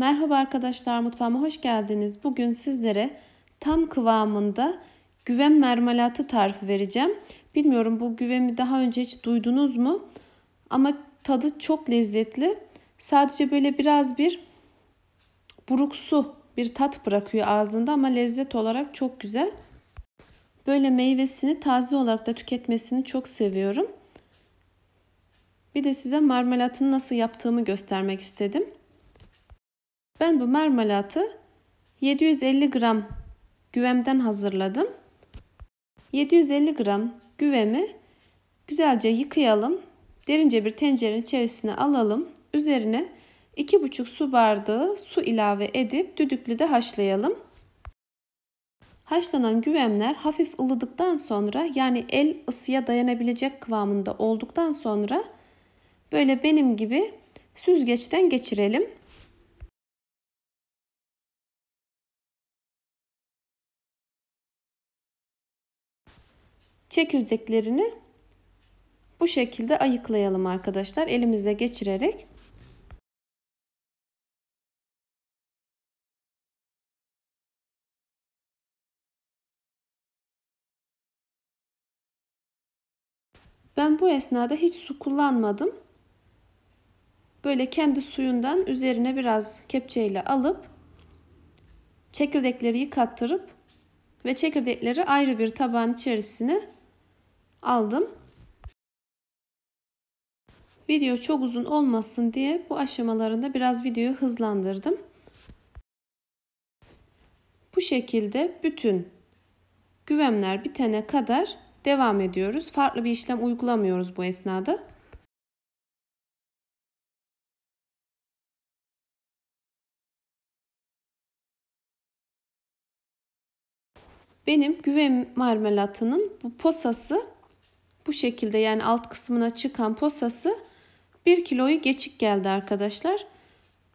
Merhaba arkadaşlar mutfağıma hoş geldiniz. Bugün sizlere tam kıvamında güven marmelatı tarifi vereceğim. Bilmiyorum bu güvemi daha önce hiç duydunuz mu? Ama tadı çok lezzetli. Sadece böyle biraz bir buruk su bir tat bırakıyor ağzında ama lezzet olarak çok güzel. Böyle meyvesini taze olarak da tüketmesini çok seviyorum. Bir de size marmelatını nasıl yaptığımı göstermek istedim. Ben bu marmalatı 750 gram güvemden hazırladım. 750 gram güvemi güzelce yıkayalım. Derince bir tencerenin içerisine alalım. Üzerine 2,5 su bardağı su ilave edip düdüklüde haşlayalım. Haşlanan güvemler hafif ılıdıktan sonra yani el ısıya dayanabilecek kıvamında olduktan sonra böyle benim gibi süzgeçten geçirelim. çekirdeklerini bu şekilde ayıklayalım arkadaşlar. Elimizle geçirerek. Ben bu esnada hiç su kullanmadım. Böyle kendi suyundan üzerine biraz kepçeyle alıp çekirdekleri yıkattırıp ve çekirdekleri ayrı bir tabağın içerisine aldım. Video çok uzun olmasın diye bu aşamalarında biraz videoyu hızlandırdım. Bu şekilde bütün güvemler bitene kadar devam ediyoruz. Farklı bir işlem uygulamıyoruz bu esnada. Benim güven marmelatının bu posası bu şekilde yani alt kısmına çıkan posası 1 kiloyu geçik geldi arkadaşlar.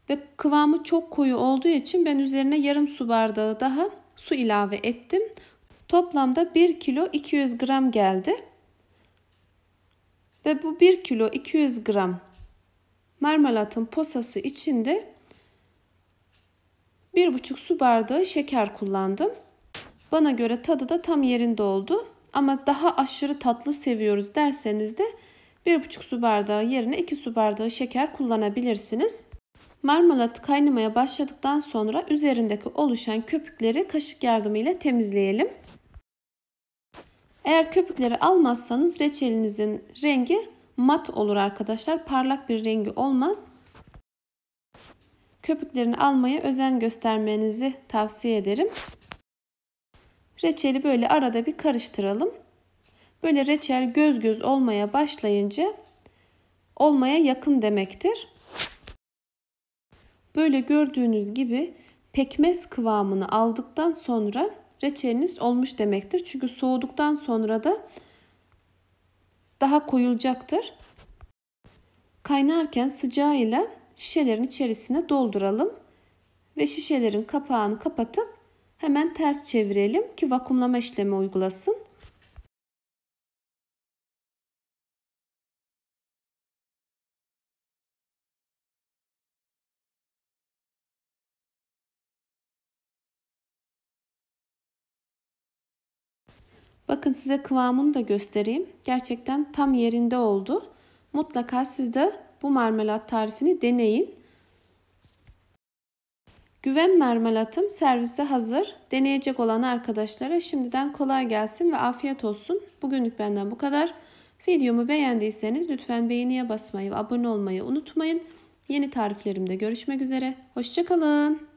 Ve kıvamı çok koyu olduğu için ben üzerine yarım su bardağı daha su ilave ettim. Toplamda 1 kilo 200 gram geldi. Ve bu 1 kilo 200 gram marmalatın posası içinde 1,5 su bardağı şeker kullandım. Bana göre tadı da tam yerinde oldu ama daha aşırı tatlı seviyoruz derseniz de 1,5 su bardağı yerine 2 su bardağı şeker kullanabilirsiniz. Marmelat kaynamaya başladıktan sonra üzerindeki oluşan köpükleri kaşık yardımıyla temizleyelim. Eğer köpükleri almazsanız reçelinizin rengi mat olur arkadaşlar. Parlak bir rengi olmaz. Köpüklerini almaya özen göstermenizi tavsiye ederim. Reçeli böyle arada bir karıştıralım. Böyle reçel göz göz olmaya başlayınca olmaya yakın demektir. Böyle gördüğünüz gibi pekmez kıvamını aldıktan sonra reçeliniz olmuş demektir. Çünkü soğuduktan sonra da daha koyulacaktır. Kaynarken sıcağıyla şişelerin içerisine dolduralım ve şişelerin kapağını kapatıp Hemen ters çevirelim ki vakumlama işlemi uygulasın. Bakın size kıvamını da göstereyim. Gerçekten tam yerinde oldu. Mutlaka siz de bu marmelat tarifini deneyin. Güven marmelatım servise hazır. Deneyecek olan arkadaşlara şimdiden kolay gelsin ve afiyet olsun. Bugünlük benden bu kadar. Videomu beğendiyseniz lütfen beğeniye basmayı ve abone olmayı unutmayın. Yeni tariflerimde görüşmek üzere. Hoşçakalın.